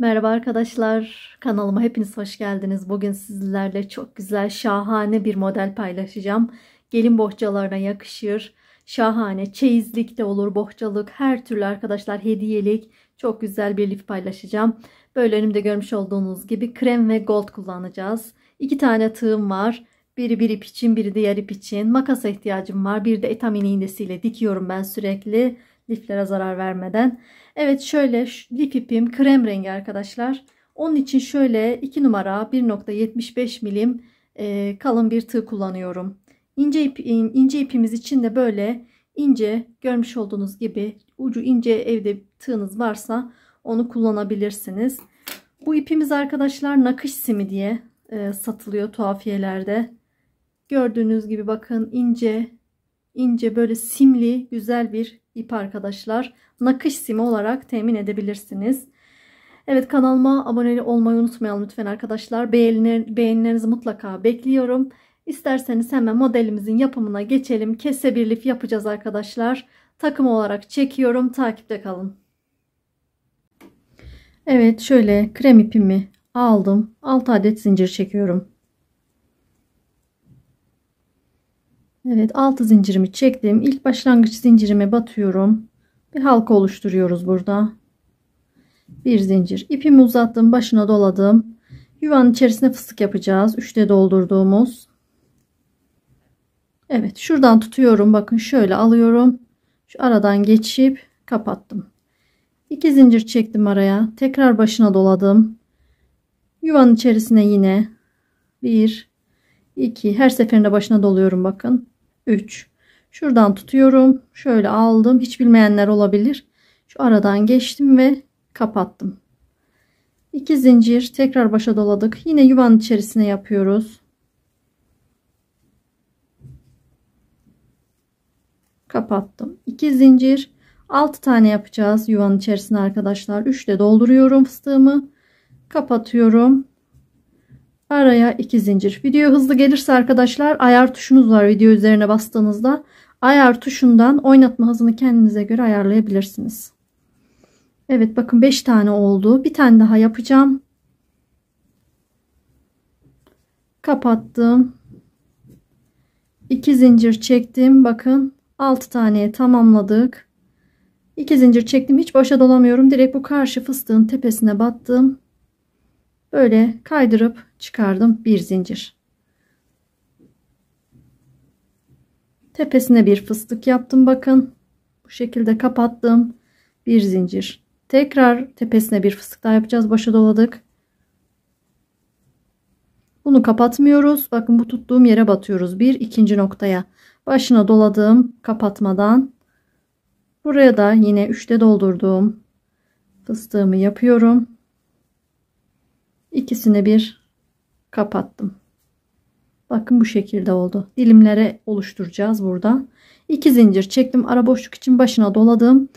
Merhaba arkadaşlar, kanalıma hepiniz hoş geldiniz. Bugün sizlerle çok güzel, şahane bir model paylaşacağım. Gelin bohçalarına yakışır. Şahane, çeyizlik de olur, bohçalık, her türlü arkadaşlar hediyelik. Çok güzel bir lif paylaşacağım. Böyle önümde görmüş olduğunuz gibi krem ve gold kullanacağız. İki tane tığım var. Biri bir ip için, biri diğer ip için. Makasa ihtiyacım var. Bir de etamin iğnesiyle dikiyorum ben sürekli liflere zarar vermeden. Evet şöyle lif ipim krem rengi arkadaşlar. Onun için şöyle 2 numara 1.75 milim e, kalın bir tığ kullanıyorum. İnce, ip, ince ipimiz için de böyle ince görmüş olduğunuz gibi ucu ince evde tığınız varsa onu kullanabilirsiniz. Bu ipimiz arkadaşlar nakış simi diye e, satılıyor tuhafiyelerde. Gördüğünüz gibi bakın ince ince böyle simli güzel bir ip arkadaşlar. Nakış simi olarak temin edebilirsiniz. Evet kanalıma abone olmayı unutmayalım lütfen arkadaşlar. Beğeniler, beğenilerinizi mutlaka bekliyorum. İsterseniz hemen modelimizin yapımına geçelim. Kese bir lif yapacağız arkadaşlar. Takım olarak çekiyorum. Takipte kalın. Evet şöyle krem ipimi aldım. 6 adet zincir çekiyorum. Evet 6 zincirimi çektim. İlk başlangıç zincirime batıyorum. Bir halka oluşturuyoruz burada. Bir zincir. İpimi uzattım. Başına doladım. Yuvanın içerisine fıstık yapacağız. Üçte doldurduğumuz. Evet şuradan tutuyorum. Bakın şöyle alıyorum. Şu aradan geçip kapattım. 2 zincir çektim araya. Tekrar başına doladım. Yuvanın içerisine yine 1 2 her seferinde başına doluyorum bakın. 3. Şuradan tutuyorum. Şöyle aldım. Hiç bilmeyenler olabilir. Şu aradan geçtim ve kapattım. 2 zincir tekrar başa doladık. Yine yuvan içerisine yapıyoruz. Kapattım. 2 zincir 6 tane yapacağız yuvan içerisine arkadaşlar. 3 ile dolduruyorum fıstığımı. Kapatıyorum araya iki zincir video hızlı gelirse arkadaşlar ayar tuşunuz var video üzerine bastığınızda ayar tuşundan oynatma hızını kendinize göre ayarlayabilirsiniz Evet bakın 5 tane oldu bir tane daha yapacağım kapattım 2 zincir çektim bakın 6 taneye tamamladık 2 zincir çektim hiç başa dolamıyorum direkt bu karşı fıstığın tepesine battım böyle kaydırıp çıkardım bir zincir tepesine bir fıstık yaptım bakın bu şekilde kapattım bir zincir tekrar tepesine bir fıstık daha yapacağız başa doladık bunu kapatmıyoruz bakın bu tuttuğum yere batıyoruz bir ikinci noktaya başına doladığım kapatmadan buraya da yine üçte doldurduğum fıstığımı yapıyorum ikisini bir kapattım bakın bu şekilde oldu dilimlere oluşturacağız burada iki zincir çektim ara boşluk için başına doladım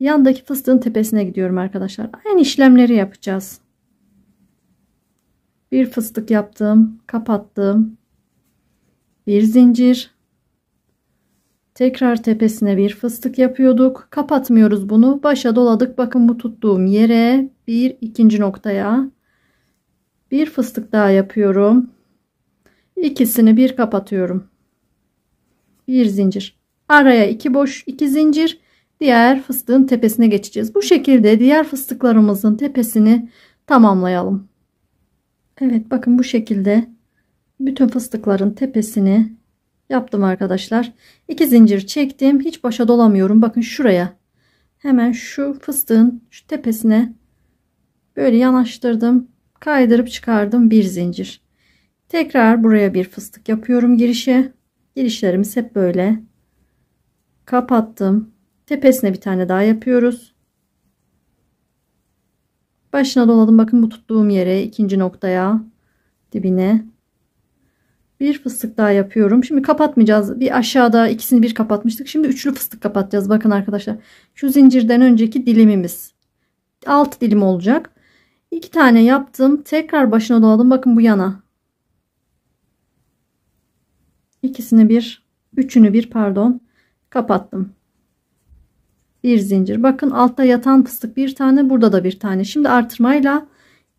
yandaki fıstığın tepesine gidiyorum arkadaşlar aynı işlemleri yapacağız bir fıstık yaptım kapattım bir zincir tekrar tepesine bir fıstık yapıyorduk kapatmıyoruz bunu başa doladık bakın bu tuttuğum yere bir ikinci noktaya bir fıstık daha yapıyorum ikisini bir kapatıyorum bir zincir araya iki boş iki zincir diğer fıstığın tepesine geçeceğiz bu şekilde diğer fıstıklarımızın tepesini tamamlayalım Evet bakın bu şekilde bütün fıstıkların tepesini yaptım arkadaşlar iki zincir çektim hiç başa dolamıyorum bakın şuraya hemen şu fıstığın şu tepesine böyle yanaştırdım kaydırıp çıkardım bir zincir tekrar buraya bir fıstık yapıyorum girişe girişlerimiz hep böyle kapattım tepesine bir tane daha yapıyoruz başına doladım bakın bu tuttuğum yere ikinci noktaya dibine bir fıstık daha yapıyorum şimdi kapatmayacağız bir aşağıda ikisini bir kapatmıştık şimdi üçlü fıstık kapatacağız bakın arkadaşlar şu zincirden önceki dilimimiz alt dilim olacak İki tane yaptım. Tekrar başına doladım. Bakın bu yana. ikisini bir, üçünü bir pardon kapattım. Bir zincir. Bakın altta yatan fıstık bir tane, burada da bir tane. Şimdi artırmayla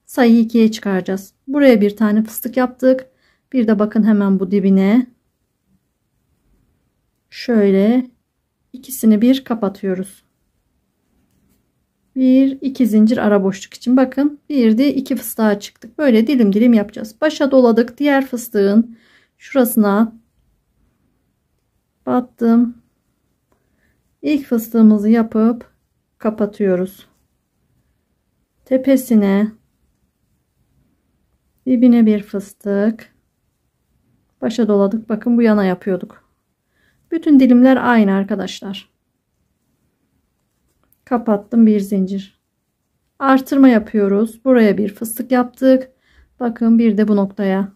sayıyı ikiye çıkaracağız. Buraya bir tane fıstık yaptık. Bir de bakın hemen bu dibine. Şöyle ikisini bir kapatıyoruz bir iki zincir ara boşluk için bakın girdi iki fıstığa çıktık böyle dilim dilim yapacağız başa doladık diğer fıstığın şurasına battım ilk fıstığımızı yapıp kapatıyoruz tepesine dibine bir fıstık başa doladık bakın bu yana yapıyorduk bütün dilimler aynı arkadaşlar kapattım bir zincir artırma yapıyoruz buraya bir fıstık yaptık bakın bir de bu noktaya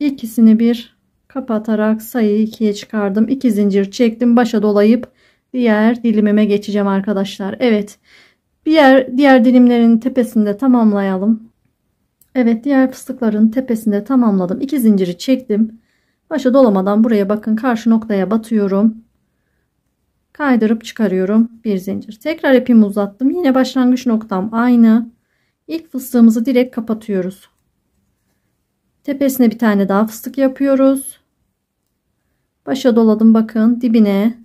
ikisini bir kapatarak sayıyı ikiye çıkardım iki zincir çektim başa dolayıp diğer dilimime geçeceğim arkadaşlar Evet Diğer diğer dilimlerin tepesinde tamamlayalım Evet diğer fıstıkların tepesinde tamamladım iki zinciri çektim başa dolamadan buraya bakın karşı noktaya batıyorum kaydırıp çıkarıyorum bir zincir tekrar ipimi uzattım yine başlangıç noktam aynı İlk fıstığımızı direkt kapatıyoruz tepesine bir tane daha fıstık yapıyoruz başa doladım bakın dibine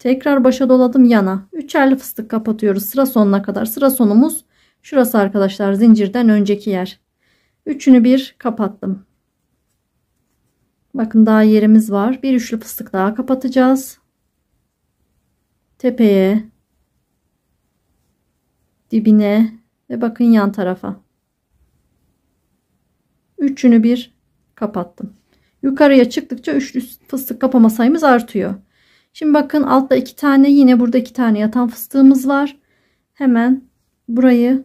tekrar başa doladım yana üçerli fıstık kapatıyoruz sıra sonuna kadar sıra sonumuz şurası arkadaşlar zincirden önceki yer üçünü bir kapattım Bakın daha yerimiz var. Bir üçlü fıstık daha kapatacağız. Tepeye, dibine ve bakın yan tarafa. Üçünü bir kapattım. Yukarıya çıktıkça üçlü fıstık kapama sayımız artıyor. Şimdi bakın altta iki tane yine burada iki tane yatan fıstığımız var. Hemen burayı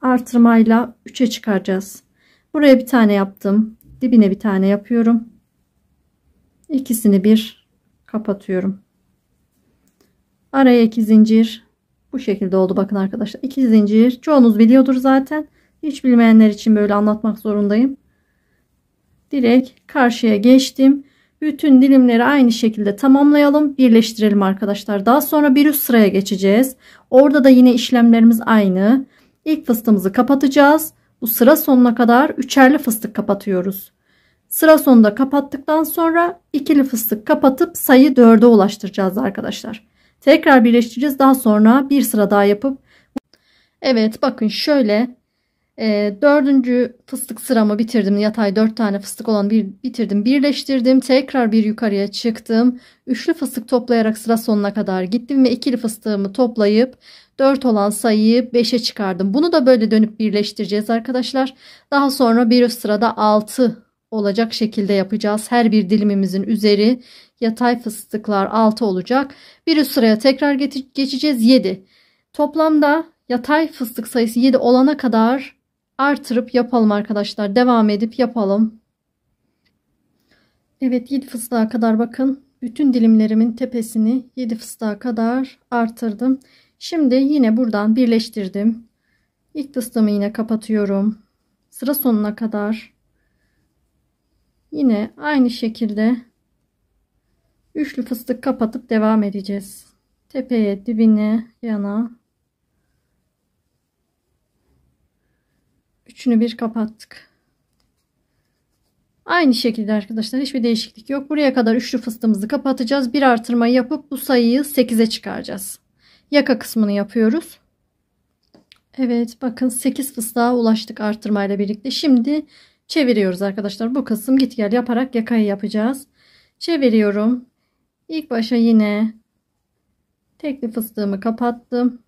artırmayla üçe çıkaracağız. Buraya bir tane yaptım. Dibine bir tane yapıyorum ikisini bir kapatıyorum araya iki zincir bu şekilde oldu bakın arkadaşlar iki zincir çoğunuz biliyordur zaten hiç bilmeyenler için böyle anlatmak zorundayım direkt karşıya geçtim bütün dilimleri aynı şekilde tamamlayalım birleştirelim arkadaşlar daha sonra bir üst sıraya geçeceğiz orada da yine işlemlerimiz aynı İlk fıstığımızı kapatacağız bu sıra sonuna kadar üçerli fıstık kapatıyoruz Sıra sonunda kapattıktan sonra ikili fıstık kapatıp sayı 4'e ulaştıracağız arkadaşlar. Tekrar birleştireceğiz. Daha sonra bir sıra daha yapıp Evet bakın şöyle ee, dördüncü fıstık sıramı bitirdim. Yatay dört tane fıstık olan bir bitirdim. Birleştirdim. Tekrar bir yukarıya çıktım. Üçlü fıstık toplayarak sıra sonuna kadar gittim ve ikili fıstığımı toplayıp dört olan sayıyı beşe çıkardım. Bunu da böyle dönüp birleştireceğiz arkadaşlar. Daha sonra bir üst sırada altı olacak şekilde yapacağız. Her bir dilimimizin üzeri yatay fıstıklar 6 olacak. Bir üst sıraya tekrar geçeceğiz 7. Toplamda yatay fıstık sayısı 7 olana kadar artırıp yapalım arkadaşlar. Devam edip yapalım. Evet 7 fıstığa kadar bakın. Bütün dilimlerimin tepesini 7 fıstığa kadar artırdım. Şimdi yine buradan birleştirdim. İlk fıstığımı yine kapatıyorum. Sıra sonuna kadar Yine aynı şekilde üçlü fıstık kapatıp devam edeceğiz. Tepeye, dibine, yana. Üçünü bir kapattık. Aynı şekilde arkadaşlar hiçbir değişiklik yok. Buraya kadar üçlü fıstığımızı kapatacağız. Bir artırma yapıp bu sayıyı 8'e çıkaracağız. Yaka kısmını yapıyoruz. Evet bakın 8 fıstığa ulaştık artırmayla birlikte. Şimdi çeviriyoruz arkadaşlar. Bu kısım git gel yaparak yakayı yapacağız. Çeviriyorum. İlk başa yine tekli fıstığımı kapattım.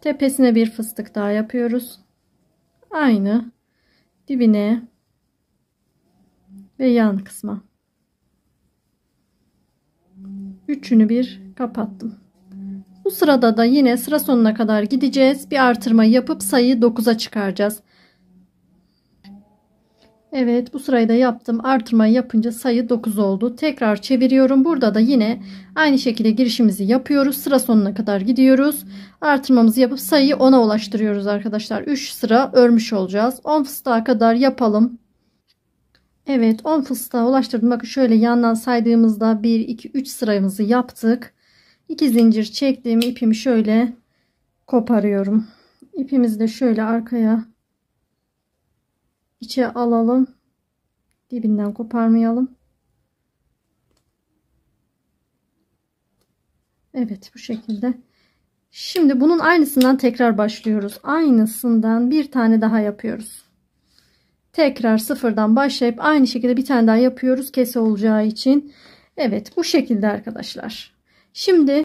Tepesine bir fıstık daha yapıyoruz. Aynı dibine ve yan kısma. Üçünü bir kapattım. Bu sırada da yine sıra sonuna kadar gideceğiz. Bir artırma yapıp sayıyı 9'a çıkaracağız. Evet bu sırayı da yaptım. Artırmayı yapınca sayı 9 oldu. Tekrar çeviriyorum. Burada da yine aynı şekilde girişimizi yapıyoruz. Sıra sonuna kadar gidiyoruz. Artırmamızı yapıp sayıyı 10'a ulaştırıyoruz arkadaşlar. 3 sıra örmüş olacağız. 10 fıstığa kadar yapalım. Evet 10 fıstığa ulaştırdım. Bakın şöyle yandan saydığımızda 1, 2, 3 sırayımızı yaptık. 2 zincir çektiğim ipimi şöyle koparıyorum. İpimizi de şöyle arkaya içe alalım. Dibinden koparmayalım. Evet bu şekilde. Şimdi bunun aynısından tekrar başlıyoruz. Aynısından bir tane daha yapıyoruz. Tekrar sıfırdan başlayıp aynı şekilde bir tane daha yapıyoruz kese olacağı için. Evet bu şekilde arkadaşlar. Şimdi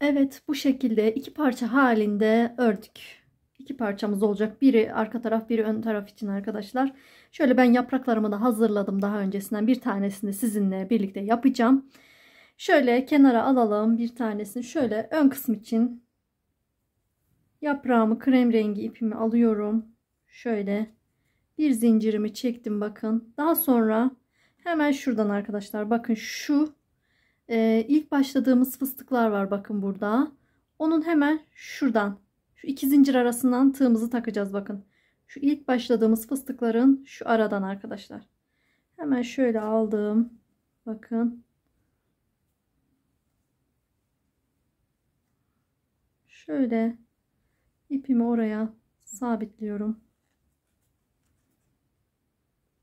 evet bu şekilde iki parça halinde ördük iki parçamız olacak. Biri arka taraf biri ön taraf için arkadaşlar. Şöyle ben yapraklarımı da hazırladım daha öncesinden. Bir tanesini sizinle birlikte yapacağım. Şöyle kenara alalım bir tanesini. Şöyle ön kısım için yaprağımı krem rengi ipimi alıyorum. Şöyle bir zincirimi çektim bakın. Daha sonra hemen şuradan arkadaşlar bakın şu e, ilk başladığımız fıstıklar var bakın burada. Onun hemen şuradan şu iki zincir arasından tığımızı takacağız bakın. Şu ilk başladığımız fıstıkların şu aradan arkadaşlar. Hemen şöyle aldım. Bakın. Şöyle ipimi oraya sabitliyorum.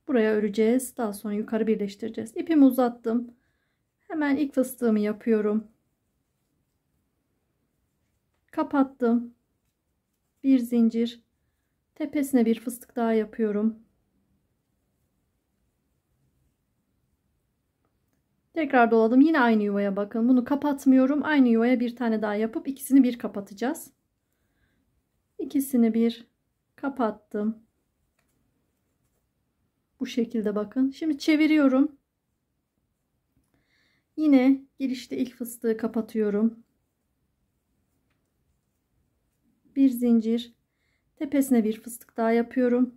Buraya öreceğiz. Daha sonra yukarı birleştireceğiz. İpimi uzattım. Hemen ilk fıstığımı yapıyorum. Kapattım bir zincir tepesine bir fıstık daha yapıyorum tekrar doladım yine aynı yuvaya bakın bunu kapatmıyorum aynı yuvaya bir tane daha yapıp ikisini bir kapatacağız ikisini bir kapattım bu şekilde bakın şimdi çeviriyorum yine girişte ilk fıstığı kapatıyorum bir zincir tepesine bir fıstık daha yapıyorum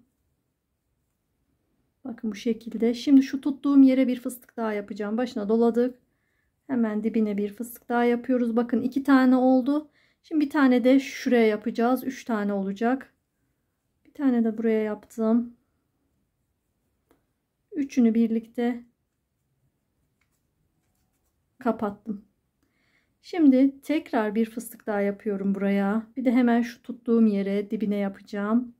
bakın bu şekilde şimdi şu tuttuğum yere bir fıstık daha yapacağım başına doladık hemen dibine bir fıstık daha yapıyoruz bakın iki tane oldu şimdi bir tane de şuraya yapacağız üç tane olacak bir tane de buraya yaptım üçünü birlikte kapattım Şimdi tekrar bir fıstık daha yapıyorum buraya. Bir de hemen şu tuttuğum yere dibine yapacağım.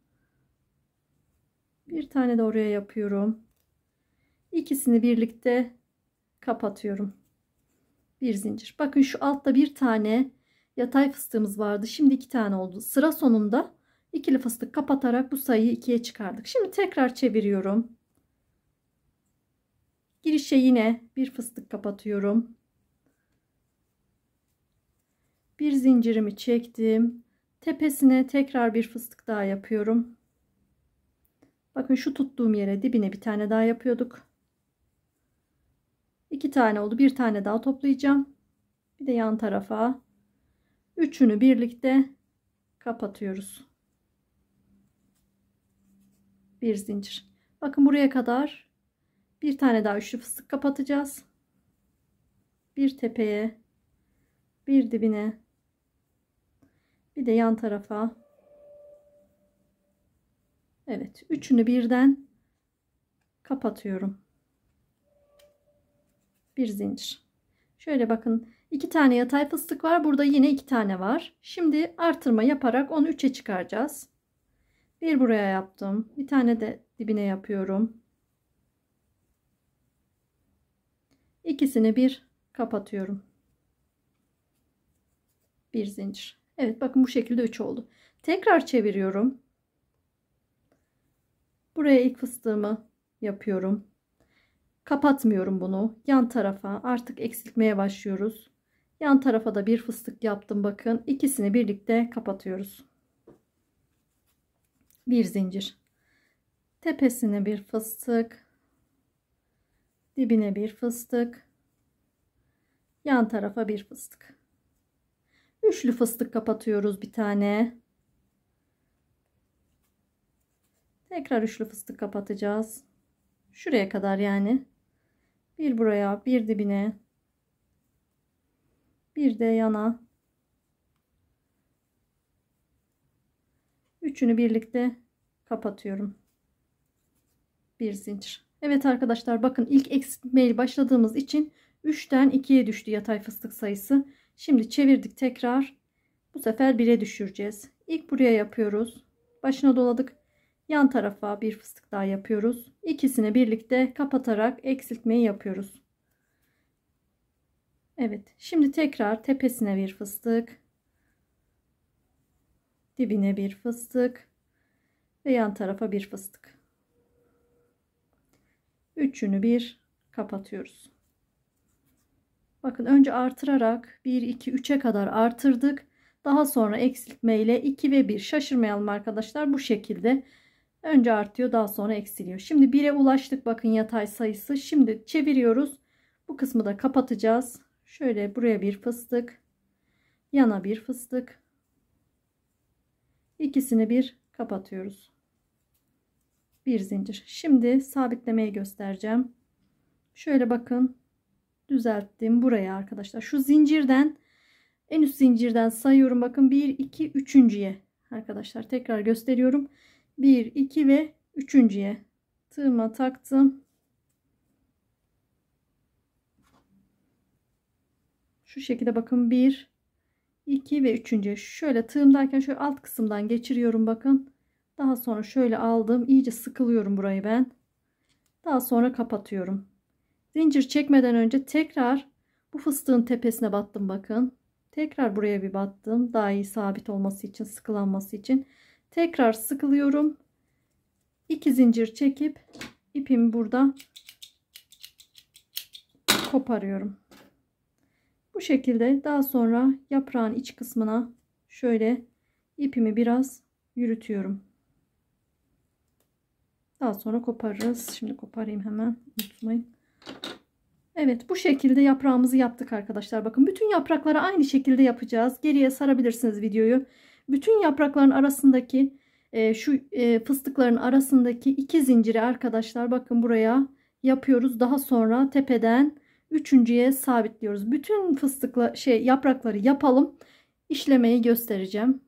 Bir tane de oraya yapıyorum. İkisini birlikte kapatıyorum. Bir zincir. Bakın şu altta bir tane yatay fıstığımız vardı. Şimdi iki tane oldu. Sıra sonunda ikili fıstık kapatarak bu sayıyı ikiye çıkardık. Şimdi tekrar çeviriyorum. Girişe yine bir fıstık kapatıyorum bir zincirimi çektim tepesine tekrar bir fıstık daha yapıyorum bakın şu tuttuğum yere dibine bir tane daha yapıyorduk iki tane oldu bir tane daha toplayacağım bir de yan tarafa üçünü birlikte kapatıyoruz bir zincir bakın buraya kadar bir tane daha üçlü fıstık kapatacağız bir tepeye bir dibine bir de yan tarafa. Evet. Üçünü birden kapatıyorum. Bir zincir. Şöyle bakın. iki tane yatay fıstık var. Burada yine iki tane var. Şimdi artırma yaparak onu üçe çıkaracağız. Bir buraya yaptım. Bir tane de dibine yapıyorum. İkisini bir kapatıyorum. Bir zincir. Evet bakın bu şekilde 3 oldu. Tekrar çeviriyorum. Buraya ilk fıstığımı yapıyorum. Kapatmıyorum bunu. Yan tarafa artık eksiltmeye başlıyoruz. Yan tarafa da bir fıstık yaptım bakın. İkisini birlikte kapatıyoruz. Bir zincir. Tepesine bir fıstık. Dibine bir fıstık. Yan tarafa bir fıstık. Üçlü fıstık kapatıyoruz bir tane. Tekrar üçlü fıstık kapatacağız. Şuraya kadar yani. Bir buraya, bir dibine. Bir de yana. Üçünü birlikte kapatıyorum. Bir zincir. Evet arkadaşlar bakın ilk eksiltmeyle başladığımız için 3'ten 2'ye düştü yatay fıstık sayısı. Şimdi çevirdik tekrar. Bu sefer 1'e düşüreceğiz. İlk buraya yapıyoruz. Başına doladık. Yan tarafa bir fıstık daha yapıyoruz. İkisini birlikte kapatarak eksiltmeyi yapıyoruz. Evet. Şimdi tekrar tepesine bir fıstık. Dibine bir fıstık. Ve yan tarafa bir fıstık. Üçünü bir kapatıyoruz. Bakın önce artırarak 1, 2, 3'e kadar artırdık. Daha sonra eksiltme ile 2 ve 1 şaşırmayalım arkadaşlar. Bu şekilde önce artıyor daha sonra eksiliyor. Şimdi 1'e ulaştık bakın yatay sayısı. Şimdi çeviriyoruz. Bu kısmı da kapatacağız. Şöyle buraya bir fıstık. Yana bir fıstık. İkisini bir kapatıyoruz. Bir zincir. Şimdi sabitlemeyi göstereceğim. Şöyle bakın düzelttim buraya arkadaşlar. Şu zincirden en üst zincirden sayıyorum. Bakın 1 2 3.'ye arkadaşlar tekrar gösteriyorum. 1 2 ve 3.'ye tığıma taktım. Şu şekilde bakın 1 2 ve 3. Şöyle tığımdayken şöyle alt kısımdan geçiriyorum bakın. Daha sonra şöyle aldım. iyice sıkılıyorum burayı ben. Daha sonra kapatıyorum. Zincir çekmeden önce tekrar bu fıstığın tepesine battım bakın. Tekrar buraya bir battım. Daha iyi sabit olması için, sıkılanması için. Tekrar sıkılıyorum. 2 zincir çekip ipimi burada koparıyorum. Bu şekilde daha sonra yaprağın iç kısmına şöyle ipimi biraz yürütüyorum. Daha sonra koparız. Şimdi koparayım hemen. Unutmayın. Evet bu şekilde yaprağımızı yaptık arkadaşlar. Bakın bütün yaprakları aynı şekilde yapacağız. Geriye sarabilirsiniz videoyu. Bütün yaprakların arasındaki e, şu e, fıstıkların arasındaki iki zinciri arkadaşlar bakın buraya yapıyoruz. Daha sonra tepeden üçüncüye sabitliyoruz. Bütün fıstıkla şey yaprakları yapalım. İşlemeyi göstereceğim.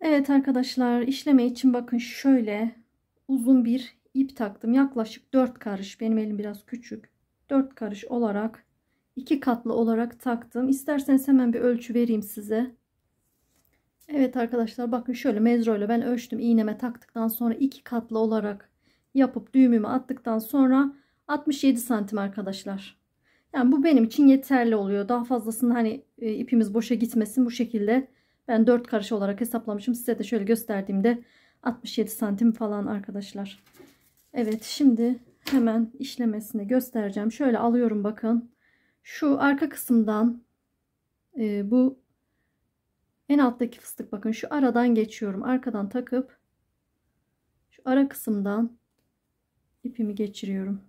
Evet arkadaşlar işleme için bakın şöyle uzun bir ip taktım. Yaklaşık 4 karış. Benim elim biraz küçük. 4 karış olarak iki katlı olarak taktım. İsterseniz hemen bir ölçü vereyim size. Evet arkadaşlar bakın şöyle mezro ile ben ölçtüm. iğneme taktıktan sonra iki katlı olarak yapıp düğümümü attıktan sonra 67 santim arkadaşlar. Yani bu benim için yeterli oluyor. Daha fazlasını hani e, ipimiz boşa gitmesin bu şekilde. Ben 4 karış olarak hesaplamışım. Size de şöyle gösterdiğimde 67 santim falan arkadaşlar. Evet şimdi hemen işlemesini göstereceğim. Şöyle alıyorum bakın. Şu arka kısımdan e, bu en alttaki fıstık bakın şu aradan geçiyorum. Arkadan takıp şu ara kısımdan ipimi geçiriyorum.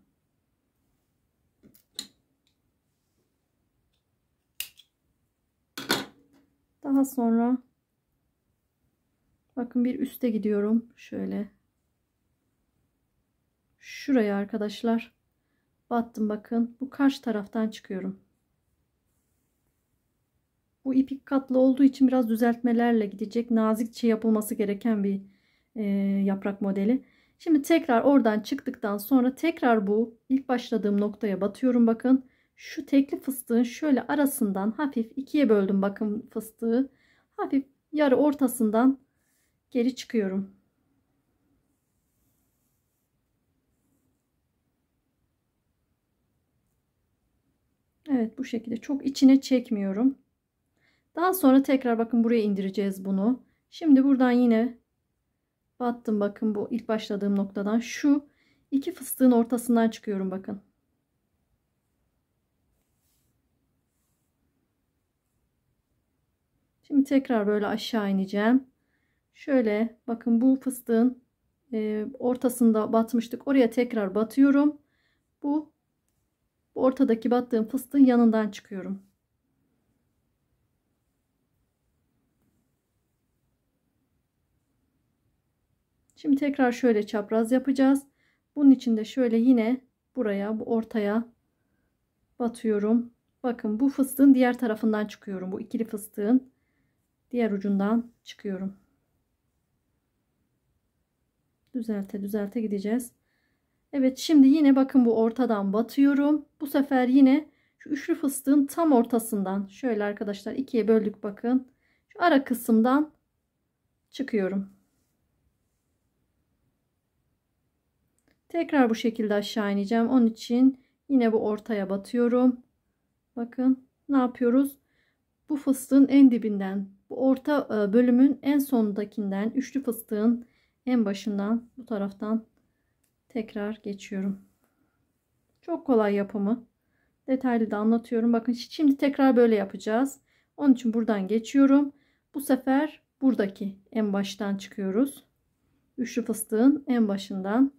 Daha sonra bakın bir üste gidiyorum. Şöyle şuraya arkadaşlar battım bakın bu karşı taraftan çıkıyorum bu ipik katlı olduğu için biraz düzeltmelerle gidecek nazikçe yapılması gereken bir e, yaprak modeli şimdi tekrar oradan çıktıktan sonra tekrar bu ilk başladığım noktaya batıyorum bakın şu tekli fıstığın şöyle arasından hafif ikiye böldüm bakın fıstığı hafif yarı ortasından geri çıkıyorum Evet bu şekilde çok içine çekmiyorum. Daha sonra tekrar bakın buraya indireceğiz bunu. Şimdi buradan yine battım bakın bu ilk başladığım noktadan şu iki fıstığın ortasından çıkıyorum bakın. Şimdi tekrar böyle aşağı ineceğim. Şöyle bakın bu fıstığın e, ortasında batmıştık. Oraya tekrar batıyorum. Bu bu ortadaki battığım fıstığın yanından çıkıyorum. Şimdi tekrar şöyle çapraz yapacağız. Bunun için de şöyle yine buraya bu ortaya batıyorum. Bakın bu fıstığın diğer tarafından çıkıyorum. Bu ikili fıstığın diğer ucundan çıkıyorum. Düzelte düzelte gideceğiz. Evet şimdi yine bakın bu ortadan batıyorum. Bu sefer yine şu üçlü fıstığın tam ortasından şöyle arkadaşlar ikiye böldük bakın. Şu ara kısımdan çıkıyorum. Tekrar bu şekilde aşağı ineceğim. Onun için yine bu ortaya batıyorum. Bakın ne yapıyoruz? Bu fıstığın en dibinden, bu orta e, bölümün en sondakinden, üçlü fıstığın en başından bu taraftan tekrar geçiyorum. Çok kolay yapımı. Detaylı da anlatıyorum. Bakın şimdi tekrar böyle yapacağız. Onun için buradan geçiyorum. Bu sefer buradaki en baştan çıkıyoruz. Üçlü fıstığın en başından.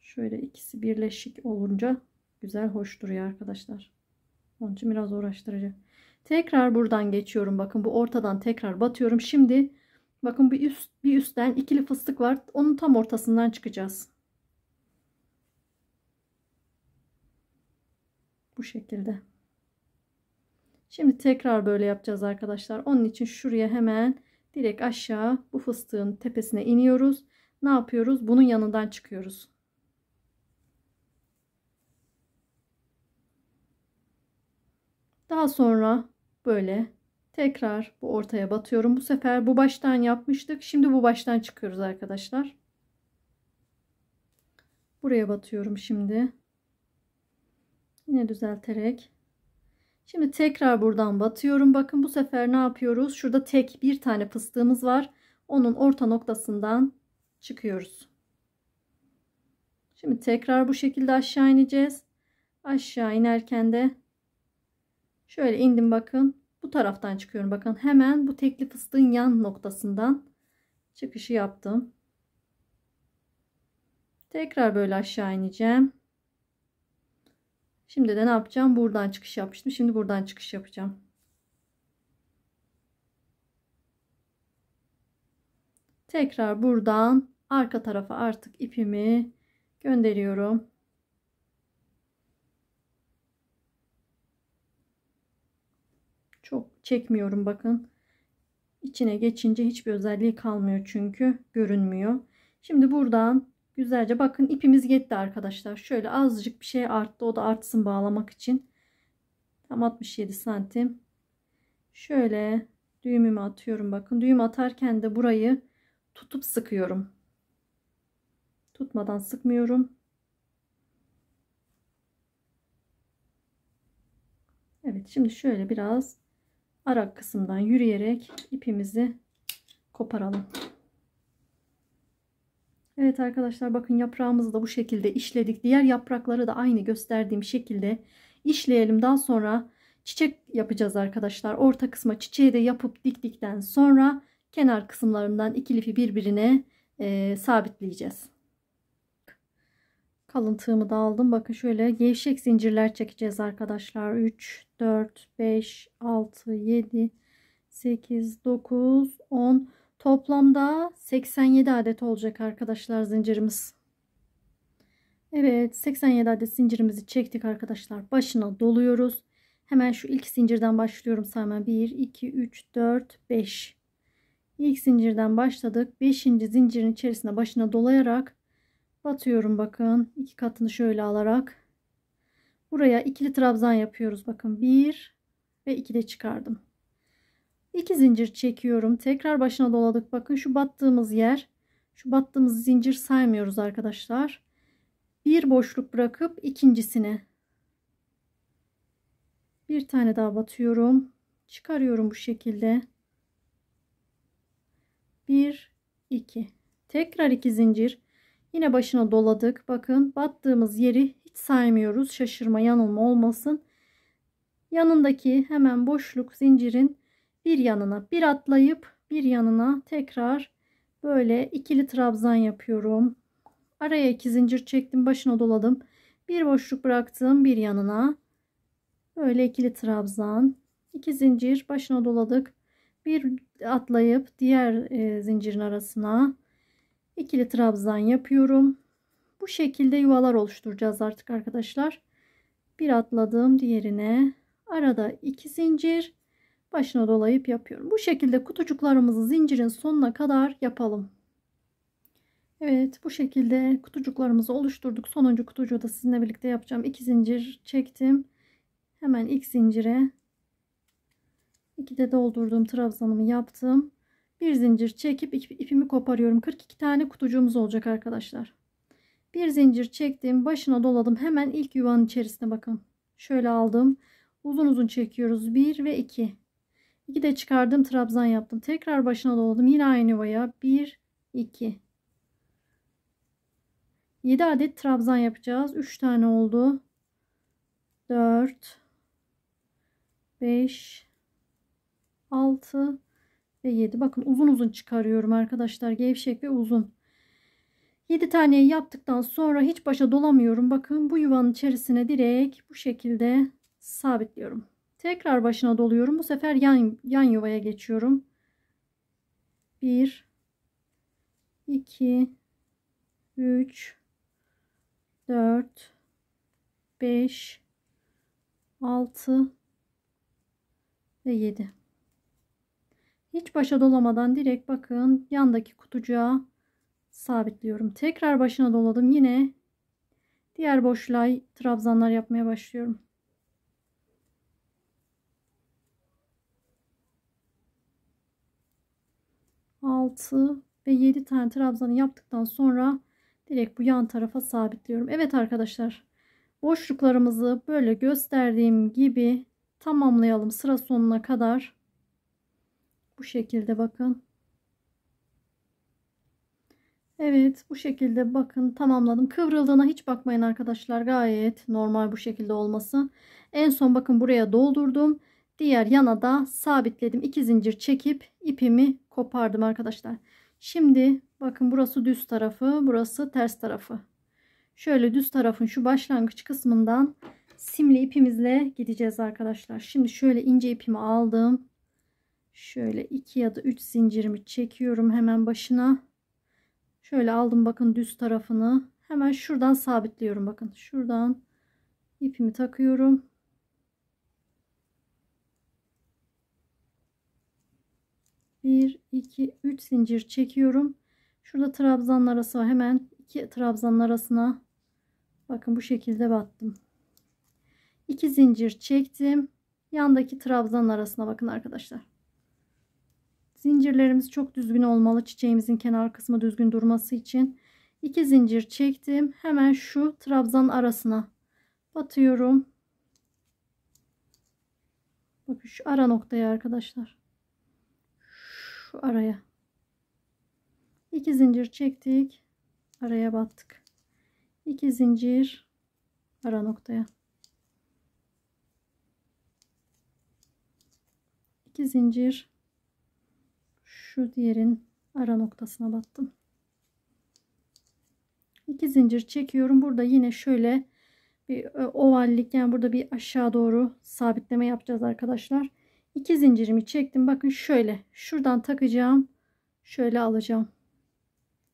Şöyle ikisi birleşik olunca güzel hoş duruyor arkadaşlar. Onun için biraz uğraştıracak. Tekrar buradan geçiyorum. Bakın bu ortadan tekrar batıyorum. Şimdi bakın bir üst bir üstten ikili fıstık var. Onun tam ortasından çıkacağız. Bu şekilde. Şimdi tekrar böyle yapacağız arkadaşlar. Onun için şuraya hemen direkt aşağı bu fıstığın tepesine iniyoruz. Ne yapıyoruz? Bunun yanından çıkıyoruz. Daha sonra böyle tekrar bu ortaya batıyorum. Bu sefer bu baştan yapmıştık. Şimdi bu baştan çıkıyoruz arkadaşlar. Buraya batıyorum şimdi. Yine düzelterek. Şimdi tekrar buradan batıyorum. Bakın bu sefer ne yapıyoruz? Şurada tek bir tane fıstığımız var. Onun orta noktasından çıkıyoruz. Şimdi tekrar bu şekilde aşağı ineceğiz. Aşağı inerken de Şöyle indim bakın. Bu taraftan çıkıyorum. Bakın hemen bu tekli fıstığın yan noktasından çıkışı yaptım. Tekrar böyle aşağı ineceğim. Şimdi de ne yapacağım? Buradan çıkış yapmıştım. Şimdi buradan çıkış yapacağım. Tekrar buradan arka tarafa artık ipimi gönderiyorum. çekmiyorum bakın. içine geçince hiçbir özelliği kalmıyor çünkü görünmüyor. Şimdi buradan güzelce bakın ipimiz gitti arkadaşlar. Şöyle azıcık bir şey arttı o da artsın bağlamak için. Tam 67 santim. Şöyle düğümümü atıyorum bakın. Düğüm atarken de burayı tutup sıkıyorum. Tutmadan sıkmıyorum. Evet şimdi şöyle biraz arak kısımdan yürüyerek ipimizi koparalım. Evet arkadaşlar bakın yaprağımızı da bu şekilde işledik. Diğer yaprakları da aynı gösterdiğim şekilde işleyelim. Daha sonra çiçek yapacağız arkadaşlar. Orta kısma çiçeği de yapıp diktikten sonra kenar kısımlarından ikilifi birbirine e, sabitleyeceğiz. Kalın da aldım. Bakın şöyle gevşek zincirler çekeceğiz arkadaşlar. 3, 4, 5, 6, 7, 8, 9, 10. Toplamda 87 adet olacak arkadaşlar zincirimiz. Evet 87 adet zincirimizi çektik arkadaşlar. Başına doluyoruz. Hemen şu ilk zincirden başlıyorum sayma. 1, 2, 3, 4, 5. İlk zincirden başladık. 5. zincirin içerisine başına dolayarak batıyorum bakın iki katını şöyle alarak buraya ikili trabzan yapıyoruz bakın bir ve iki de çıkardım iki zincir çekiyorum tekrar başına doladık bakın şu battığımız yer şu battığımız zincir saymıyoruz arkadaşlar bir boşluk bırakıp ikincisine bir tane daha batıyorum çıkarıyorum bu şekilde 1 2 tekrar 2 zincir Yine başına doladık. Bakın battığımız yeri hiç saymıyoruz. Şaşırma yanılma olmasın. Yanındaki hemen boşluk zincirin bir yanına bir atlayıp bir yanına tekrar böyle ikili trabzan yapıyorum. Araya iki zincir çektim. Başına doladım. Bir boşluk bıraktım bir yanına. Böyle ikili trabzan. iki zincir başına doladık. Bir atlayıp diğer e, zincirin arasına ikili trabzan yapıyorum. Bu şekilde yuvalar oluşturacağız artık arkadaşlar. Bir atladım diğerine. Arada iki zincir başına dolayıp yapıyorum. Bu şekilde kutucuklarımızı zincirin sonuna kadar yapalım. Evet bu şekilde kutucuklarımızı oluşturduk. Sonuncu kutucuğu da sizinle birlikte yapacağım. İki zincir çektim. Hemen ilk zincire iki de doldurduğum trabzanımı yaptım bir zincir çekip ipimi koparıyorum 42 tane kutucuğumuz olacak arkadaşlar bir zincir çektim başına doladım hemen ilk yuvanın içerisine bakın şöyle aldım uzun uzun çekiyoruz 1 ve 2 2 de çıkardım trabzan yaptım tekrar başına doladım yine aynı yuvaya 1 2 7 adet trabzan yapacağız 3 tane oldu 4 5 6 ve 7. Bakın uzun uzun çıkarıyorum arkadaşlar. Gevşek ve uzun. 7 tane yaptıktan sonra hiç başa dolamıyorum. Bakın bu yuvanın içerisine direkt bu şekilde sabitliyorum. Tekrar başına doluyorum. Bu sefer yan, yan yuvaya geçiyorum. 1 2 3 4 5 6 ve 7 hiç başa dolamadan direkt bakın yandaki kutucuğa sabitliyorum. Tekrar başına doladım. Yine diğer boşluğa trabzanlar yapmaya başlıyorum. Altı ve yedi tane trabzanı yaptıktan sonra direkt bu yan tarafa sabitliyorum. Evet arkadaşlar boşluklarımızı böyle gösterdiğim gibi tamamlayalım sıra sonuna kadar. Bu şekilde bakın. Evet bu şekilde bakın tamamladım. Kıvrıldığına hiç bakmayın arkadaşlar. Gayet normal bu şekilde olması. En son bakın buraya doldurdum. Diğer yana da sabitledim. İki zincir çekip ipimi kopardım arkadaşlar. Şimdi bakın burası düz tarafı. Burası ters tarafı. Şöyle düz tarafın şu başlangıç kısmından simli ipimizle gideceğiz arkadaşlar. Şimdi şöyle ince ipimi aldım şöyle iki ya da üç zincirimi çekiyorum hemen başına şöyle aldım bakın düz tarafını hemen şuradan sabitliyorum bakın şuradan ipimi takıyorum bir iki üç zincir çekiyorum şurada trabzanlar arası var. hemen iki trabzan arasına bakın bu şekilde battım iki zincir çektim yandaki trabzan arasına bakın arkadaşlar Zincirlerimiz çok düzgün olmalı çiçeğimizin kenar kısmı düzgün durması için. iki zincir çektim. Hemen şu trabzan arasına batıyorum. Bakın şu ara noktaya arkadaşlar. Şu araya. iki zincir çektik. Araya battık. iki zincir ara noktaya. iki zincir şu diğerin ara noktasına battım. 2 zincir çekiyorum. Burada yine şöyle bir e, ovallik yani burada bir aşağı doğru sabitleme yapacağız arkadaşlar. 2 zincirimi çektim. Bakın şöyle şuradan takacağım. Şöyle alacağım.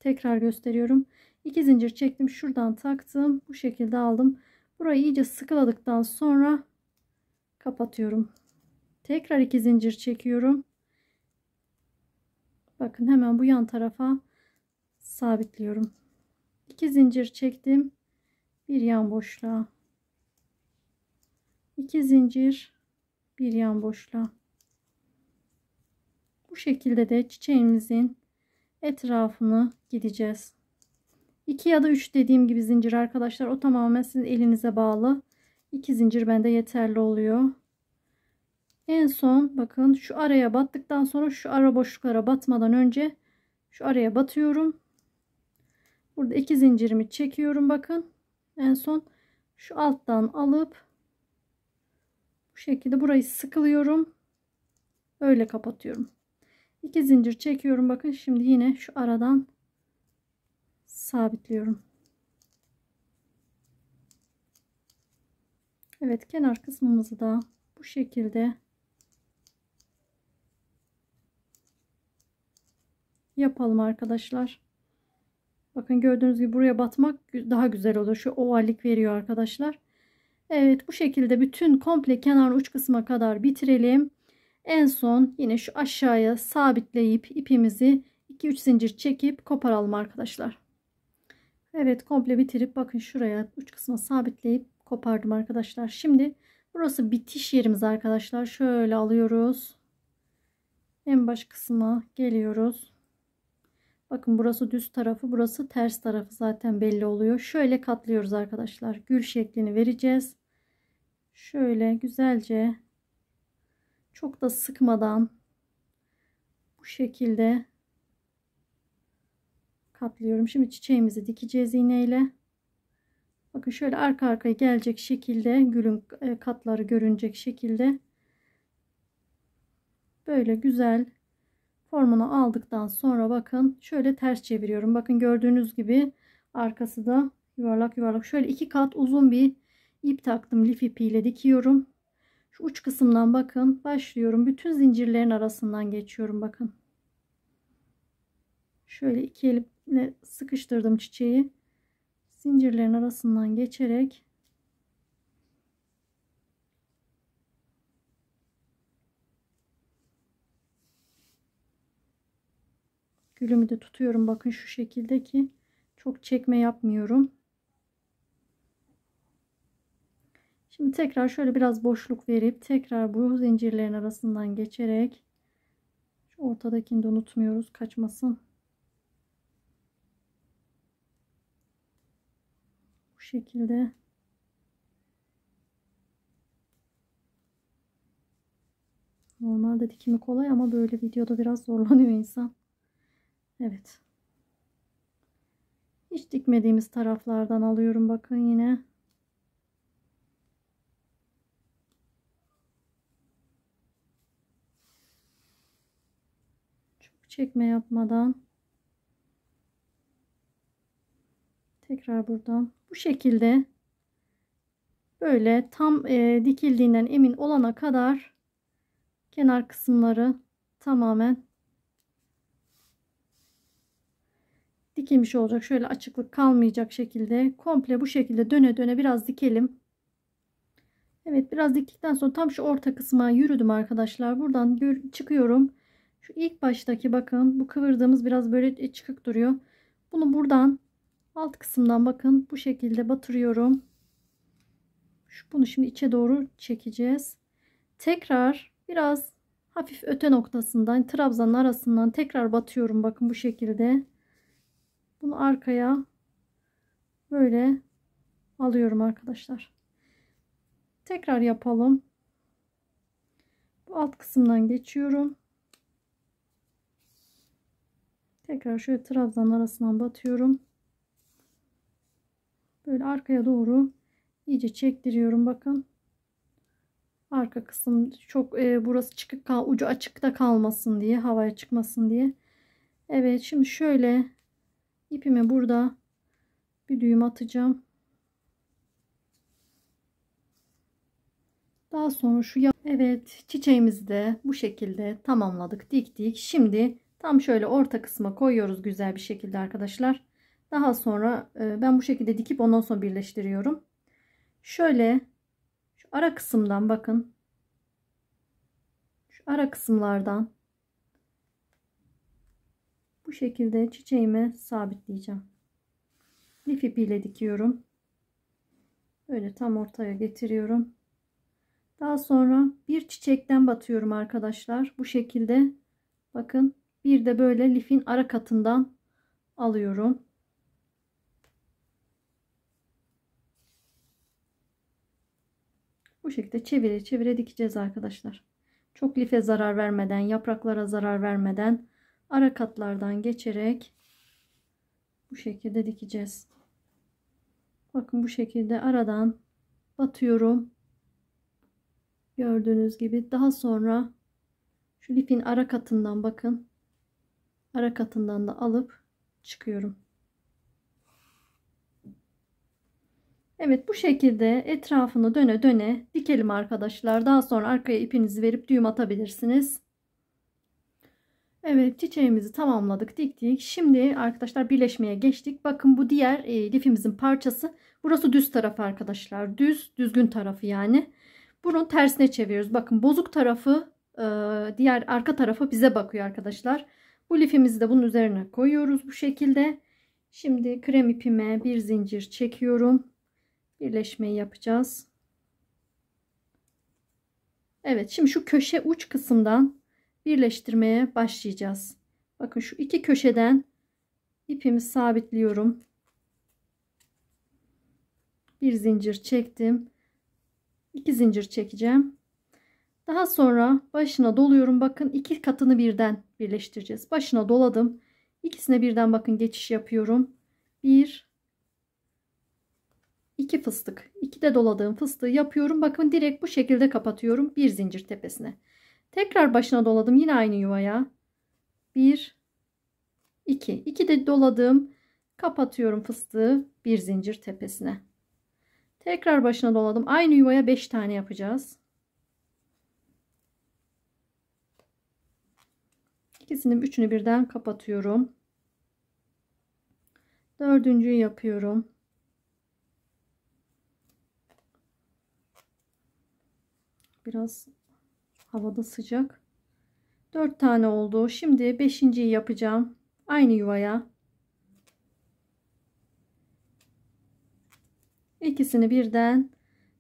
Tekrar gösteriyorum. 2 zincir çektim. Şuradan taktım. Bu şekilde aldım. Burayı iyice sıkıladıktan sonra kapatıyorum. Tekrar 2 zincir çekiyorum. Bakın hemen bu yan tarafa sabitliyorum. 2 zincir çektim. Bir yan boşluğa. 2 zincir, bir yan boşluğa. Bu şekilde de çiçeğimizin etrafını gideceğiz. 2 ya da 3 dediğim gibi zincir arkadaşlar o tamamen sizin elinize bağlı. 2 zincir bende yeterli oluyor. En son bakın şu araya battıktan sonra şu ara boşluklara batmadan önce şu araya batıyorum. Burada iki zincirimi çekiyorum bakın. En son şu alttan alıp bu şekilde burayı sıkılıyorum. Öyle kapatıyorum. İki zincir çekiyorum bakın şimdi yine şu aradan sabitliyorum. Evet kenar kısmımızı da bu şekilde yapalım arkadaşlar. Bakın gördüğünüz gibi buraya batmak daha güzel olur. Şu ovalik veriyor arkadaşlar. Evet bu şekilde bütün komple kenar uç kısma kadar bitirelim. En son yine şu aşağıya sabitleyip ipimizi 2-3 zincir çekip koparalım arkadaşlar. Evet komple bitirip bakın şuraya uç kısma sabitleyip kopardım arkadaşlar. Şimdi burası bitiş yerimiz arkadaşlar. Şöyle alıyoruz. En baş kısma geliyoruz. Bakın burası düz tarafı, burası ters tarafı zaten belli oluyor. Şöyle katlıyoruz arkadaşlar. Gül şeklini vereceğiz. Şöyle güzelce çok da sıkmadan bu şekilde katlıyorum. Şimdi çiçeğimizi dikeceğiz iğneyle. Bakın şöyle arka arkaya gelecek şekilde gülün e, katları görünecek şekilde böyle güzel Formunu aldıktan sonra bakın şöyle ters çeviriyorum. Bakın gördüğünüz gibi arkası da yuvarlak yuvarlak. Şöyle iki kat uzun bir ip taktım. Lif ipiyle dikiyorum. Şu uç kısımdan bakın başlıyorum. Bütün zincirlerin arasından geçiyorum bakın. Şöyle iki elimle sıkıştırdım çiçeği. Zincirlerin arasından geçerek Gülümü de tutuyorum bakın şu şekilde ki çok çekme yapmıyorum. Şimdi tekrar şöyle biraz boşluk verip tekrar bu zincirlerin arasından geçerek şu ortadakini de unutmuyoruz kaçmasın. Bu şekilde. Normalde dikimi kolay ama böyle videoda biraz zorlanıyor insan. Evet. Hiç dikmediğimiz taraflardan alıyorum bakın yine. Çok çekme yapmadan tekrar buradan bu şekilde böyle tam e, dikildiğinden emin olana kadar kenar kısımları tamamen dikilmiş olacak. Şöyle açıklık kalmayacak şekilde komple bu şekilde döne döne biraz dikelim. Evet biraz diktikten sonra tam şu orta kısma yürüdüm arkadaşlar. Buradan çıkıyorum. Şu ilk baştaki bakın bu kıvırdığımız biraz böyle e, çıkık duruyor. Bunu buradan alt kısımdan bakın bu şekilde batırıyorum. Şu, bunu şimdi içe doğru çekeceğiz. Tekrar biraz hafif öte noktasından trabzanın arasından tekrar batıyorum bakın bu şekilde. Bunu arkaya böyle alıyorum arkadaşlar. Tekrar yapalım. Bu alt kısımdan geçiyorum. Tekrar şöyle trabzan arasından batıyorum. Böyle arkaya doğru iyice çektiriyorum bakın. Arka kısım çok e, burası çıkık kal ucu açıkta kalmasın diye havaya çıkmasın diye. Evet şimdi şöyle ipime burada bir düğüm atacağım. Daha sonra şu evet çiçeğimizi de bu şekilde tamamladık diktik. Şimdi tam şöyle orta kısma koyuyoruz güzel bir şekilde arkadaşlar. Daha sonra e, ben bu şekilde dikip ondan sonra birleştiriyorum. Şöyle şu ara kısımdan bakın. Şu ara kısımlardan bu şekilde çiçeğime sabitleyeceğim. Lif ipiyle dikiyorum. Böyle tam ortaya getiriyorum. Daha sonra bir çiçekten batıyorum arkadaşlar. Bu şekilde bakın bir de böyle lifin ara katından alıyorum. Bu şekilde çevire çevire dikeceğiz arkadaşlar. Çok life zarar vermeden, yapraklara zarar vermeden ara katlardan geçerek bu şekilde dikeceğiz. Bakın bu şekilde aradan batıyorum. Gördüğünüz gibi daha sonra şu lifin ara katından bakın. Ara katından da alıp çıkıyorum. Evet bu şekilde etrafını döne döne dikelim arkadaşlar. Daha sonra arkaya ipinizi verip düğüm atabilirsiniz. Evet çiçeğimizi tamamladık diktik. Şimdi arkadaşlar birleşmeye geçtik. Bakın bu diğer e, lifimizin parçası. Burası düz tarafı arkadaşlar. Düz düzgün tarafı yani. Bunun tersine çeviriyoruz. Bakın bozuk tarafı e, diğer arka tarafı bize bakıyor arkadaşlar. Bu lifimizi de bunun üzerine koyuyoruz bu şekilde. Şimdi krem ipime bir zincir çekiyorum. Birleşmeyi yapacağız. Evet şimdi şu köşe uç kısımdan birleştirmeye başlayacağız. Bakın şu iki köşeden ipimi sabitliyorum. Bir zincir çektim. İki zincir çekeceğim. Daha sonra başına doluyorum. Bakın iki katını birden birleştireceğiz. Başına doladım. İkisine birden bakın geçiş yapıyorum. Bir, iki fıstık. İki de doladığım fıstığı yapıyorum. Bakın direkt bu şekilde kapatıyorum. Bir zincir tepesine. Tekrar başına doladım yine aynı yuvaya. 1 2 2 de doladım. Kapatıyorum fıstığı bir zincir tepesine. Tekrar başına doladım. Aynı yuvaya 5 tane yapacağız. İkisinin üçünü birden kapatıyorum. Dördüncüyü yapıyorum. Biraz Havada sıcak. 4 tane oldu. Şimdi 5.yi yapacağım. Aynı yuvaya. ikisini birden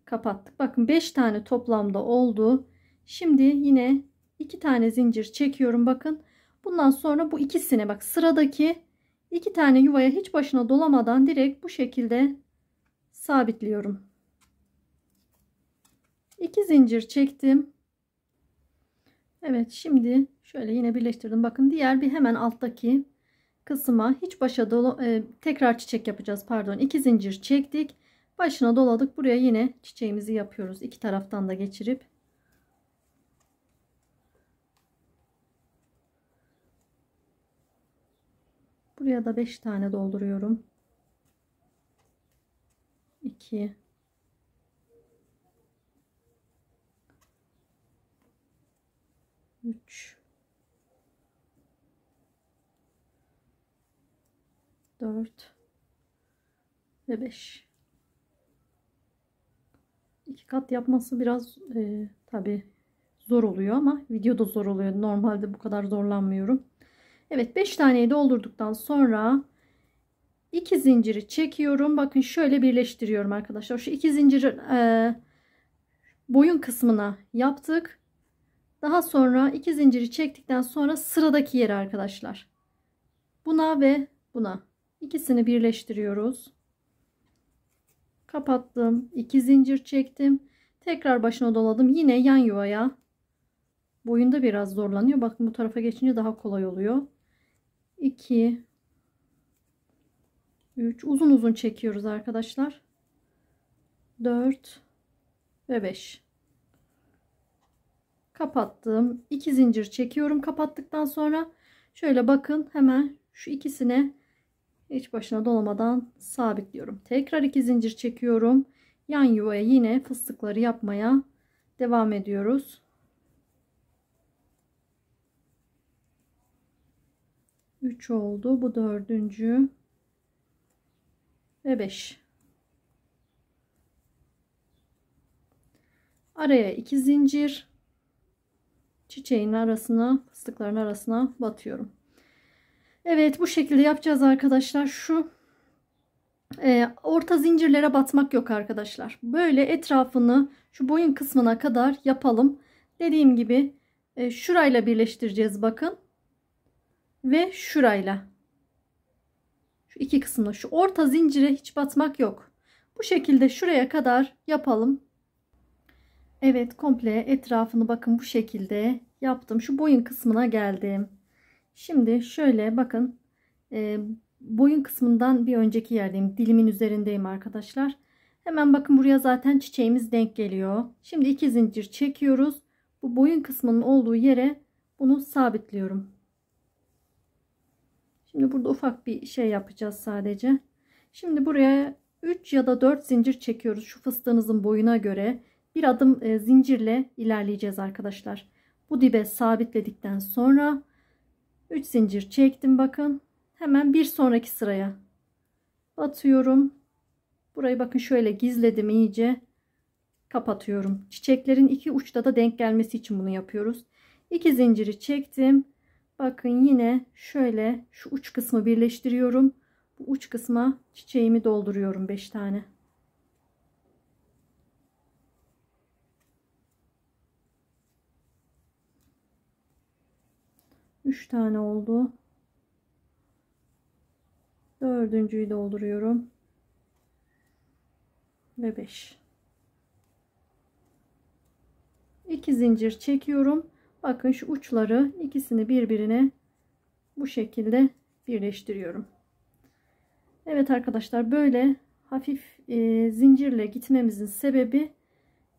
kapattık. Bakın 5 tane toplamda oldu. Şimdi yine 2 tane zincir çekiyorum. Bakın bundan sonra bu ikisine bak sıradaki 2 tane yuvaya hiç başına dolamadan direkt bu şekilde sabitliyorum. 2 zincir çektim. Evet şimdi şöyle yine birleştirdim. Bakın diğer bir hemen alttaki kısma hiç başa dolu e, tekrar çiçek yapacağız. Pardon iki zincir çektik. Başına doladık. Buraya yine çiçeğimizi yapıyoruz. İki taraftan da geçirip. Buraya da 5 tane dolduruyorum. 2 3 4 ve 5 iki kat yapması biraz e, tabi zor oluyor ama videoda zor oluyor normalde bu kadar zorlanmıyorum Evet 5 taneyi doldurduktan sonra 2 zinciri çekiyorum bakın şöyle birleştiriyorum arkadaşlar şu iki zinciri e, boyun kısmına yaptık daha sonra iki zinciri çektikten sonra sıradaki yere arkadaşlar. Buna ve buna ikisini birleştiriyoruz. Kapattım. iki zincir çektim. Tekrar başına doladım. Yine yan yuvaya. Boyunda biraz zorlanıyor. Bakın bu tarafa geçince daha kolay oluyor. 2 3 uzun uzun çekiyoruz arkadaşlar. 4 ve 5 kapattım. 2 zincir çekiyorum kapattıktan sonra. Şöyle bakın hemen şu ikisine iç başına dolamadan sabitliyorum. Tekrar iki zincir çekiyorum. Yan yuvaya yine fıstıkları yapmaya devam ediyoruz. Üç oldu. Bu dördüncü. Ve beş. Araya iki zincir çiçeğin arasına fıstıkların arasına batıyorum. Evet bu şekilde yapacağız arkadaşlar. Şu e, orta zincirlere batmak yok arkadaşlar. Böyle etrafını şu boyun kısmına kadar yapalım. Dediğim gibi e, şurayla birleştireceğiz bakın. Ve şurayla. Şu iki kısmını şu orta zincire hiç batmak yok. Bu şekilde şuraya kadar yapalım. Evet komple etrafını bakın bu şekilde yaptım. Şu boyun kısmına geldim. Şimdi şöyle bakın e, boyun kısmından bir önceki yerdeyim. Dilimin üzerindeyim arkadaşlar. Hemen bakın buraya zaten çiçeğimiz denk geliyor. Şimdi iki zincir çekiyoruz. Bu boyun kısmının olduğu yere bunu sabitliyorum. Şimdi burada ufak bir şey yapacağız sadece. Şimdi buraya 3 ya da 4 zincir çekiyoruz. Şu fıstığınızın boyuna göre bir adım e, zincirle ilerleyeceğiz arkadaşlar. Bu dibe sabitledikten sonra 3 zincir çektim bakın. Hemen bir sonraki sıraya batıyorum. Burayı bakın şöyle gizledim iyice. Kapatıyorum. Çiçeklerin iki uçta da denk gelmesi için bunu yapıyoruz. 2 zinciri çektim. Bakın yine şöyle şu uç kısmı birleştiriyorum. Bu uç kısma çiçeğimi dolduruyorum 5 tane. 3 tane oldu. Dördüncüyü dolduruyorum. Ve 5. 2 zincir çekiyorum. Bakın şu uçları ikisini birbirine bu şekilde birleştiriyorum. Evet arkadaşlar böyle hafif e, zincirle gitmemizin sebebi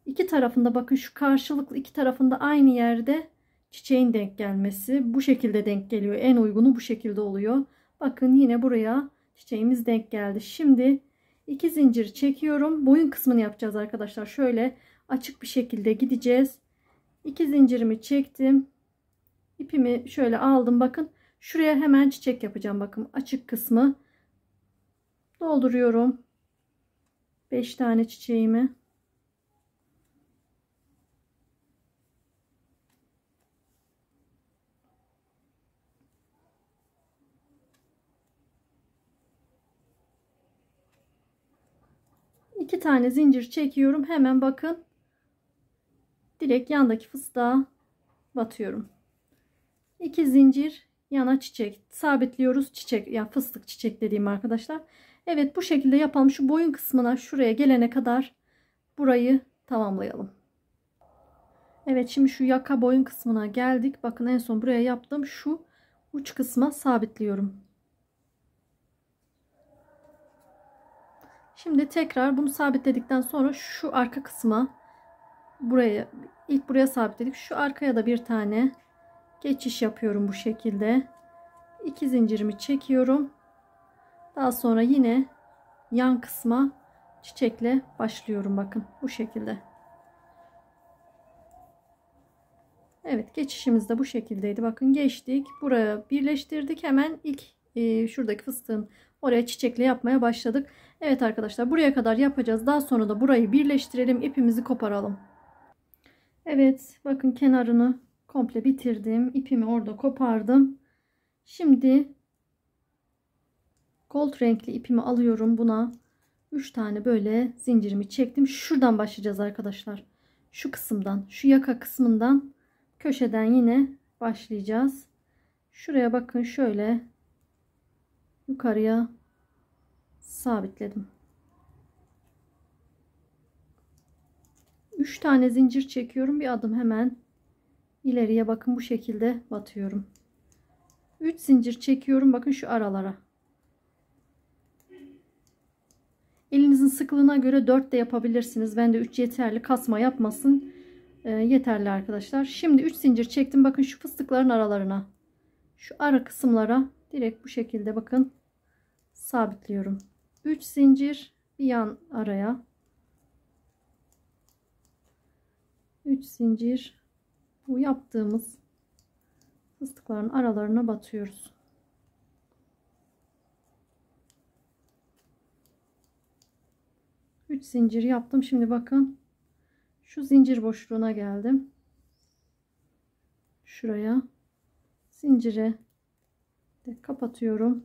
iki tarafında bakın şu karşılıklı iki tarafında aynı yerde çiçeğin denk gelmesi bu şekilde denk geliyor. En uygunu bu şekilde oluyor. Bakın yine buraya çiçeğimiz denk geldi. Şimdi iki zincir çekiyorum. Boyun kısmını yapacağız arkadaşlar. Şöyle açık bir şekilde gideceğiz. iki zincirimi çektim. ipimi şöyle aldım. Bakın şuraya hemen çiçek yapacağım. Bakın açık kısmı dolduruyorum. 5 tane çiçeğimi tane zincir çekiyorum. Hemen bakın. Direkt yandaki fıstığa batıyorum. iki zincir yana çiçek sabitliyoruz. Çiçek ya fıstık çiçek dediğim arkadaşlar. Evet bu şekilde yapalım. Şu boyun kısmına şuraya gelene kadar burayı tamamlayalım. Evet şimdi şu yaka boyun kısmına geldik. Bakın en son buraya yaptım. Şu uç kısma sabitliyorum. Şimdi tekrar bunu sabitledikten sonra şu arka kısma buraya ilk buraya sabitledik. Şu arkaya da bir tane geçiş yapıyorum bu şekilde. İki zincirimi çekiyorum. Daha sonra yine yan kısma çiçekle başlıyorum bakın bu şekilde. Evet geçişimiz de bu şekildeydi. Bakın geçtik. Buraya birleştirdik. Hemen ilk e, şuradaki fıstığın oraya çiçekle yapmaya başladık. Evet arkadaşlar buraya kadar yapacağız. Daha sonra da burayı birleştirelim. ipimizi koparalım. Evet bakın kenarını komple bitirdim. ipimi orada kopardım. Şimdi gold renkli ipimi alıyorum. Buna 3 tane böyle zincirimi çektim. Şuradan başlayacağız arkadaşlar. Şu kısımdan şu yaka kısmından köşeden yine başlayacağız. Şuraya bakın şöyle yukarıya sabitledim. 3 tane zincir çekiyorum. Bir adım hemen ileriye bakın bu şekilde batıyorum. 3 zincir çekiyorum. Bakın şu aralara. Elinizin sıklığına göre 4 de yapabilirsiniz. Ben de 3 yeterli. Kasma yapmasın. E, yeterli arkadaşlar. Şimdi 3 zincir çektim. Bakın şu fıstıkların aralarına. Şu ara kısımlara direkt bu şekilde bakın sabitliyorum. 3 zincir bir yan araya 3 zincir bu yaptığımız fıstıkların aralarına batıyoruz. Üç zincir yaptım. Şimdi bakın şu zincir boşluğuna geldim. Şuraya zincire de kapatıyorum.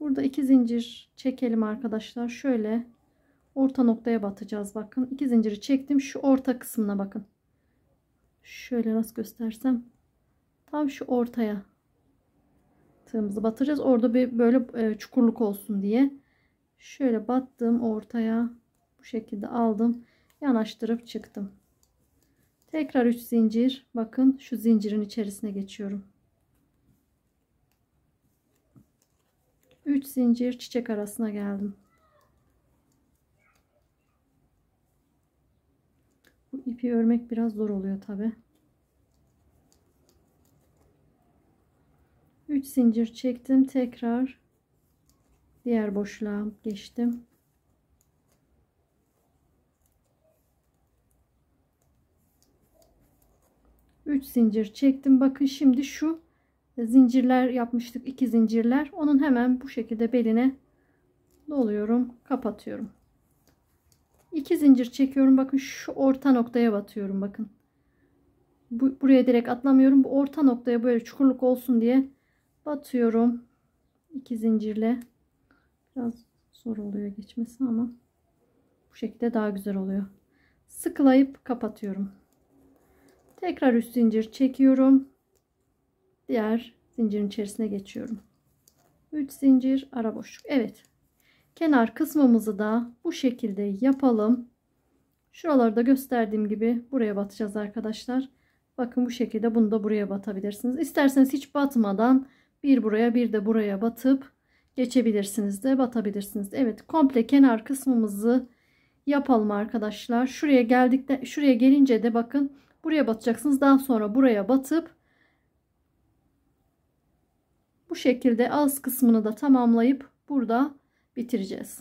Burada iki zincir çekelim arkadaşlar. Şöyle orta noktaya batacağız bakın. iki zinciri çektim. Şu orta kısmına bakın. Şöyle nasıl göstersem. Tam şu ortaya tığımızı batıracağız. Orada bir böyle e, çukurluk olsun diye. Şöyle battım ortaya. Bu şekilde aldım. Yanaştırıp çıktım. Tekrar 3 zincir. Bakın şu zincirin içerisine geçiyorum. 3 zincir çiçek arasına geldim. Bu ipi örmek biraz zor oluyor tabi. 3 zincir çektim. Tekrar diğer boşluğa geçtim. Üç zincir çektim. Bakın şimdi şu zincirler yapmıştık. iki zincirler. Onun hemen bu şekilde beline doluyorum. Kapatıyorum. İki zincir çekiyorum. Bakın şu orta noktaya batıyorum. Bakın. Bu, buraya direkt atlamıyorum. Bu orta noktaya böyle çukurluk olsun diye batıyorum. iki zincirle. Biraz zor oluyor geçmesi ama bu şekilde daha güzel oluyor. Sıkılayıp kapatıyorum. Tekrar üst zincir çekiyorum diğer zincirin içerisine geçiyorum. 3 zincir ara boşluk. Evet. Kenar kısmımızı da bu şekilde yapalım. Şuralarda gösterdiğim gibi buraya batacağız arkadaşlar. Bakın bu şekilde bunu da buraya batabilirsiniz. İsterseniz hiç batmadan bir buraya bir de buraya batıp geçebilirsiniz de batabilirsiniz. Evet komple kenar kısmımızı yapalım arkadaşlar. Şuraya geldikten şuraya gelince de bakın buraya batacaksınız. Daha sonra buraya batıp bu şekilde ağız kısmını da tamamlayıp burada bitireceğiz.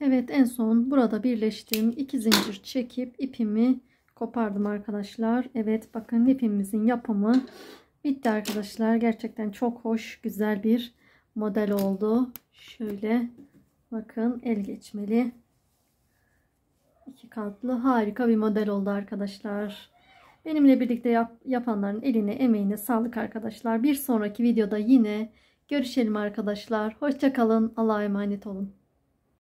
Evet en son burada birleştiğim iki zincir çekip ipimi kopardım arkadaşlar. Evet bakın ipimizin yapımı bitti arkadaşlar. Gerçekten çok hoş güzel bir model oldu. Şöyle bakın el geçmeli iki katlı harika bir model oldu arkadaşlar. Benimle birlikte yap, yapanların eline emeğine sağlık arkadaşlar. Bir sonraki videoda yine görüşelim arkadaşlar. Hoşçakalın. Allah'a emanet olun.